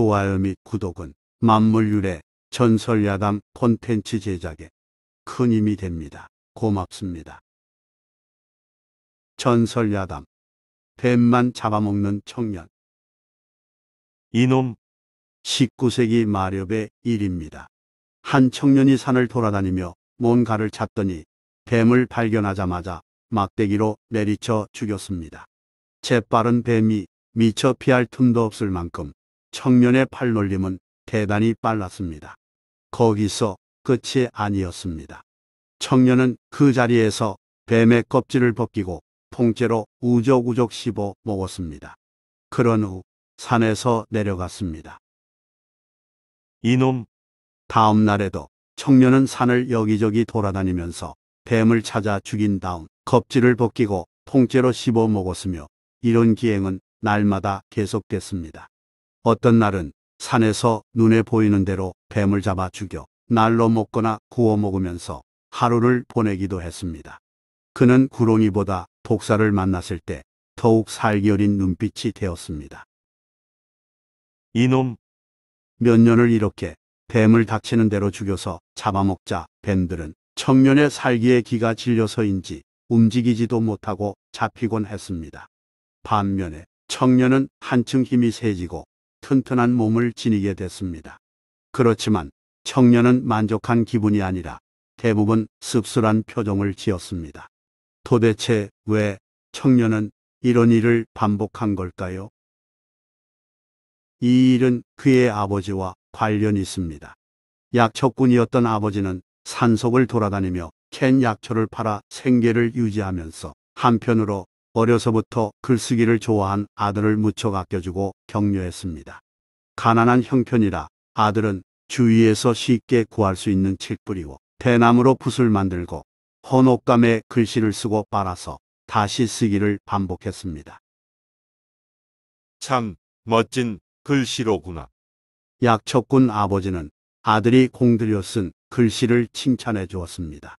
좋아요 및 구독은 만물 유래, 전설 야담 콘텐츠 제작에 큰 힘이 됩니다. 고맙습니다. 전설 야담 뱀만 잡아먹는 청년 이놈 19세기 마렵의 일입니다. 한 청년이 산을 돌아다니며 뭔가를 찾더니 뱀을 발견하자마자 막대기로 내리쳐 죽였습니다. 재빠른 뱀이 미처 피할 틈도 없을 만큼 청년의 팔놀림은 대단히 빨랐습니다. 거기서 끝이 아니었습니다. 청년은 그 자리에서 뱀의 껍질을 벗기고 통째로 우적우적 씹어 먹었습니다. 그런 후 산에서 내려갔습니다. 이놈. 다음 날에도 청년은 산을 여기저기 돌아다니면서 뱀을 찾아 죽인 다음 껍질을 벗기고 통째로 씹어 먹었으며 이런 기행은 날마다 계속됐습니다. 어떤 날은 산에서 눈에 보이는 대로 뱀을 잡아 죽여 날로 먹거나 구워 먹으면서 하루를 보내기도 했습니다. 그는 구렁이보다 독사를 만났을 때 더욱 살기 어린 눈빛이 되었습니다. 이놈! 몇 년을 이렇게 뱀을 닥치는 대로 죽여서 잡아먹자 뱀들은 청년의 살기에 기가 질려서인지 움직이지도 못하고 잡히곤 했습니다. 반면에 청년은 한층 힘이 세지고 튼튼한 몸을 지니게 됐습니다. 그렇지만 청년은 만족한 기분이 아니라 대부분 씁쓸한 표정을 지었습니다. 도대체 왜 청년은 이런 일을 반복한 걸까요? 이 일은 그의 아버지와 관련이 있습니다. 약초꾼이었던 아버지는 산속을 돌아다니며 캔 약초를 팔아 생계를 유지하면서 한편으로 어려서부터 글쓰기를 좋아한 아들을 무척 아껴주고 격려했습니다. 가난한 형편이라 아들은 주위에서 쉽게 구할 수 있는 책 뿌리고 대나무로 붓을 만들고 헌옷감에 글씨를 쓰고 빨아서 다시 쓰기를 반복했습니다. 참 멋진 글씨로구나. 약척군 아버지는 아들이 공들여 쓴 글씨를 칭찬해 주었습니다.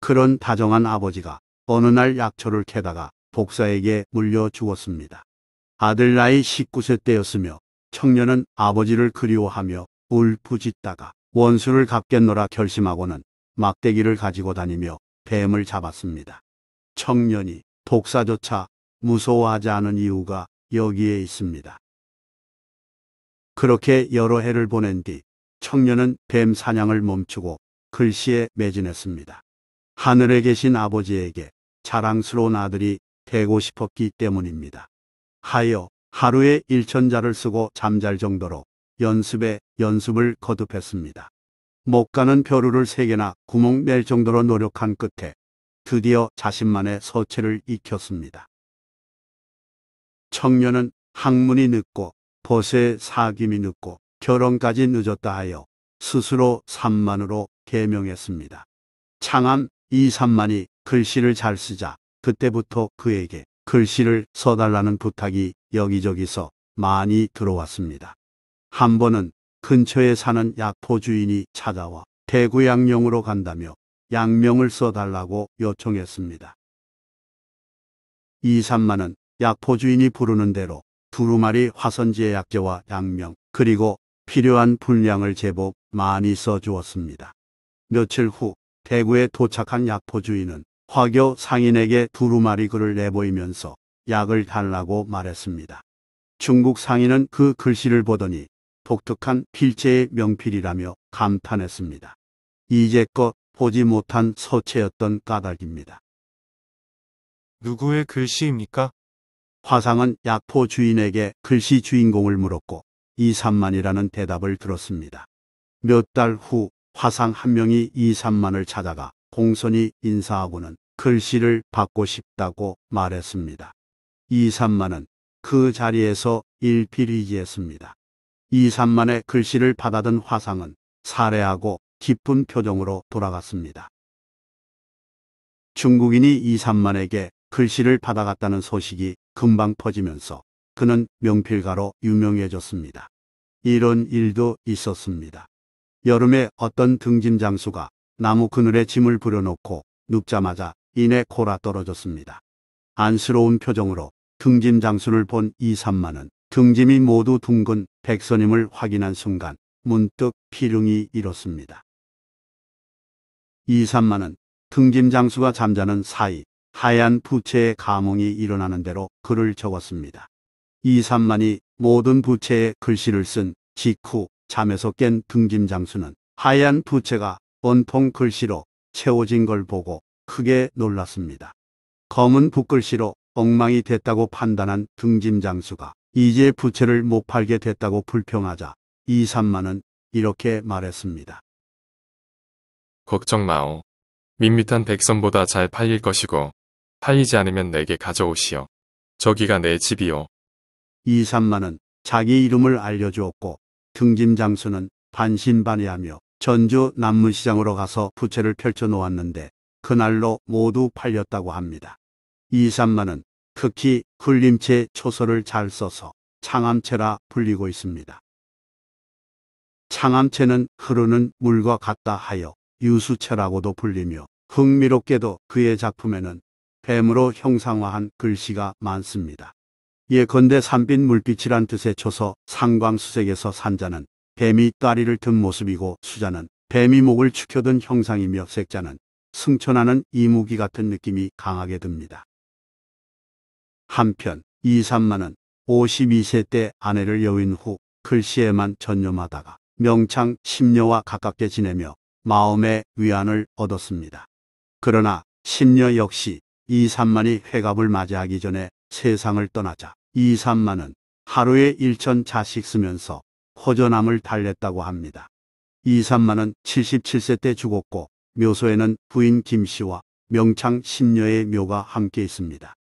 그런 다정한 아버지가 어느 날 약초를 캐다가 복사에게 물려 주었습니다. 아들 나이 19세 때였으며 청년은 아버지를 그리워하며 울부짖다가 원수를 갚겠노라 결심하고는 막대기를 가지고 다니며 뱀을 잡았습니다. 청년이 독사조차 무서워하지 않은 이유가 여기에 있습니다. 그렇게 여러 해를 보낸 뒤 청년은 뱀 사냥을 멈추고 글씨에 매진했습니다. 하늘에 계신 아버지에게 자랑스러운 아들이 되고 싶었기 때문입니다. 하여 하루에 1천자를 쓰고 잠잘 정도로 연습에 연습을 거듭했습니다. 못 가는 벼루를 3개나 구멍 낼 정도로 노력한 끝에 드디어 자신만의 서체를 익혔습니다. 청년은 학문이 늦고 벗의 사김이 늦고 결혼까지 늦었다 하여 스스로 산만으로 개명했습니다. 창암 이산만이 글씨를 잘 쓰자 그때부터 그에게 글씨를 써달라는 부탁이 여기저기서 많이 들어왔습니다. 한 번은 근처에 사는 약포 주인이 찾아와 대구 양령으로 간다며 양명을 써달라고 요청했습니다. 이산만은 약포 주인이 부르는 대로 두루마리 화선지의 약재와 양명 그리고 필요한 분량을 제법 많이 써주었습니다. 며칠 후 대구에 도착한 약포 주인은 화교 상인에게 두루마리 글을 내보이면서 약을 달라고 말했습니다. 중국 상인은 그 글씨를 보더니 독특한 필체의 명필이라며 감탄했습니다. 이제껏 보지 못한 서체였던 까닭입니다. 누구의 글씨입니까? 화상은 약포 주인에게 글씨 주인공을 물었고 이산만이라는 대답을 들었습니다. 몇 달 후 화상 한 명이 이산만을 찾아가 공손히 인사하고는 글씨를 받고 싶다고 말했습니다. 이산만은 그 자리에서 일필이지했습니다. 이산만의 글씨를 받아든 화상은 사례하고 기쁜 표정으로 돌아갔습니다. 중국인이 이산만에게 글씨를 받아갔다는 소식이 금방 퍼지면서 그는 명필가로 유명해졌습니다. 이런 일도 있었습니다. 여름에 어떤 등짐 장수가 나무 그늘에 짐을 부려놓고 눕자마자 이내 코라 떨어졌습니다. 안쓰러운 표정으로 등짐 장수를 본 이삼만은 등짐이 모두 둥근 백선임을 확인한 순간 문득 피릉이 일었습니다. 이삼만은 등짐 장수가 잠자는 사이 하얀 부채의 가몽이 일어나는 대로 글을 적었습니다. 이삼만이 모든 부채에 글씨를 쓴 직후 잠에서 깬 등짐 장수는 하얀 부채가 온통 글씨로 채워진 걸 보고 크게 놀랐습니다. 검은 붓글씨로 엉망이 됐다고 판단한 등짐 장수가 이제 부채를 못 팔게 됐다고 불평하자 이산만은 이렇게 말했습니다. 걱정 마오. 밋밋한 백선보다 잘 팔릴 것이고 팔리지 않으면 내게 가져오시오. 저기가 내 집이오. 이산만은 자기 이름을 알려주었고 등짐 장수는 반신반의하며 전주 남문시장으로 가서 부채를 펼쳐 놓았는데 그날로 모두 팔렸다고 합니다. 2, 3만은 특히 굴림체 초소를잘 써서 창암체라 불리고 있습니다. 창암체는 흐르는 물과 같다 하여 유수체라고도 불리며 흥미롭게도 그의 작품에는 뱀으로 형상화한 글씨가 많습니다. 예컨대 산빛 물빛이란 뜻의 초서 상광수색에서 산자는 뱀이 다리를 든 모습이고 수자는 뱀이 목을 축혀든 형상이며 색자는 승천하는 이무기 같은 느낌이 강하게 듭니다. 한편 이산만은 52세 때 아내를 여윈 후 글씨에만 전념하다가 명창 심녀와 가깝게 지내며 마음의 위안을 얻었습니다. 그러나 심녀 역시 이산만이 회갑을 맞이하기 전에 세상을 떠나자 이산만은 하루에 일천 자씩 쓰면서 허전함을 달랬다고 합니다. 이산만은 77세 때 죽었고 묘소에는 부인 김씨와 명창 신녀의 묘가 함께 있습니다.